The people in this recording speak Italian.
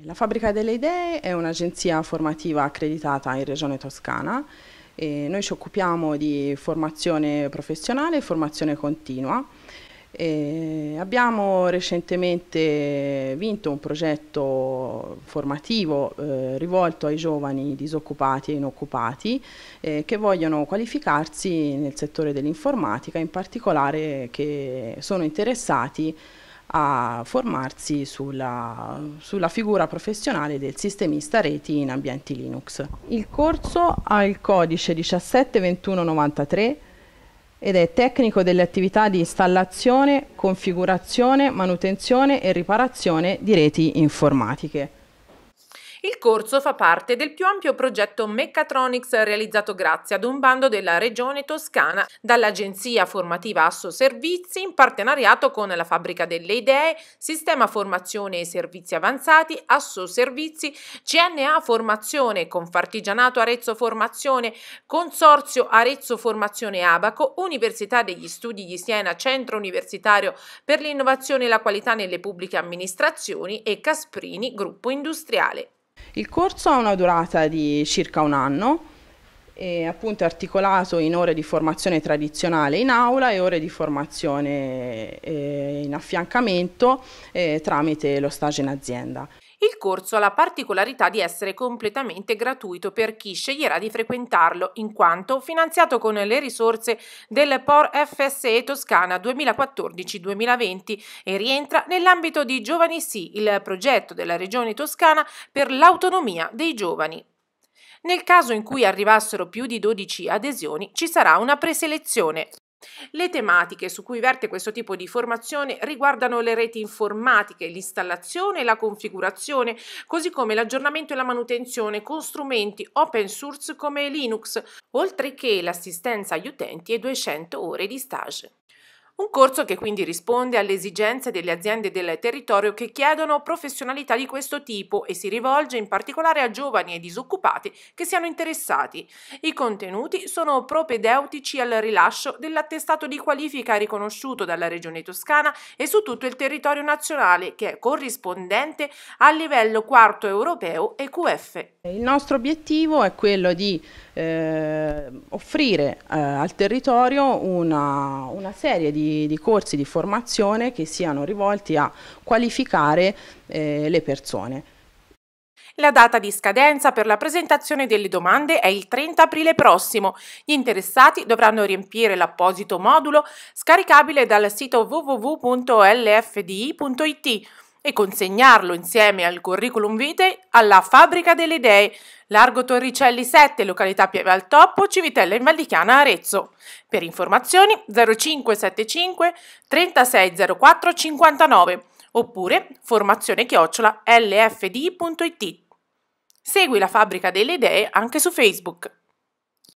Eh, la Fabbrica delle Idee è un'agenzia formativa accreditata in Regione Toscana e noi ci occupiamo di formazione professionale e formazione continua. E abbiamo recentemente vinto un progetto formativo eh, rivolto ai giovani disoccupati e inoccupati eh, che vogliono qualificarsi nel settore dell'informatica, in particolare che sono interessati a formarsi sulla, sulla, figura professionale del sistemista reti in ambienti Linux. Il corso ha il codice 172193 ed è tecnico delle attività di installazione, configurazione, manutenzione e riparazione di reti informatiche. Il corso fa parte del più ampio progetto Mechatronics realizzato grazie ad un bando della Regione Toscana dall'agenzia formativa Asso Servizi in partenariato con la Fabbrica delle Idee, Sistema Formazione e Servizi Avanzati, Asso Servizi, CNA Formazione, Confartigianato Arezzo Formazione, Consorzio Arezzo Formazione Abaco, Università degli Studi di Siena Centro Universitario per l'Innovazione e la Qualità nelle Pubbliche Amministrazioni e Casprini Gruppo Industriale. Il corso ha una durata di circa un anno, è appunto articolato in ore di formazione tradizionale in aula e ore di formazione eh, in affiancamento eh, tramite lo stage in azienda. Il corso ha la particolarità di essere completamente gratuito per chi sceglierà di frequentarlo, in quanto finanziato con le risorse del POR FSE Toscana 2014-2020 e rientra nell'ambito di Giovani Sì, il progetto della Regione Toscana per l'autonomia dei giovani. Nel caso in cui arrivassero più di 12 adesioni ci sarà una preselezione. Le tematiche su cui verte questo tipo di formazione riguardano le reti informatiche, l'installazione e la configurazione, così come l'aggiornamento e la manutenzione con strumenti open source come Linux, oltre che l'assistenza agli utenti e 200 ore di stage. Un corso che quindi risponde alle esigenze delle aziende del territorio che chiedono professionalità di questo tipo e si rivolge in particolare a giovani e disoccupati che siano interessati. I contenuti sono propedeutici al rilascio dell'attestato di qualifica riconosciuto dalla Regione Toscana e su tutto il territorio nazionale che è corrispondente al livello quarto europeo EQF. Il nostro obiettivo è quello di eh, offrire eh, al territorio una, una serie di, di, corsi di formazione che siano rivolti a qualificare eh, le persone. La data di scadenza per la presentazione delle domande è il 30 aprile prossimo. Gli interessati dovranno riempire l'apposito modulo scaricabile dal sito www.lfdi.it e consegnarlo insieme al curriculum vitae alla Fabbrica delle Idee, largo Torricelli 7, località Pieve al Toppo, Civitella in Valdichiana, Arezzo. Per informazioni 0575 3604 59 oppure formazione chiocciola lfdi.it. Segui la Fabbrica delle Idee anche su Facebook.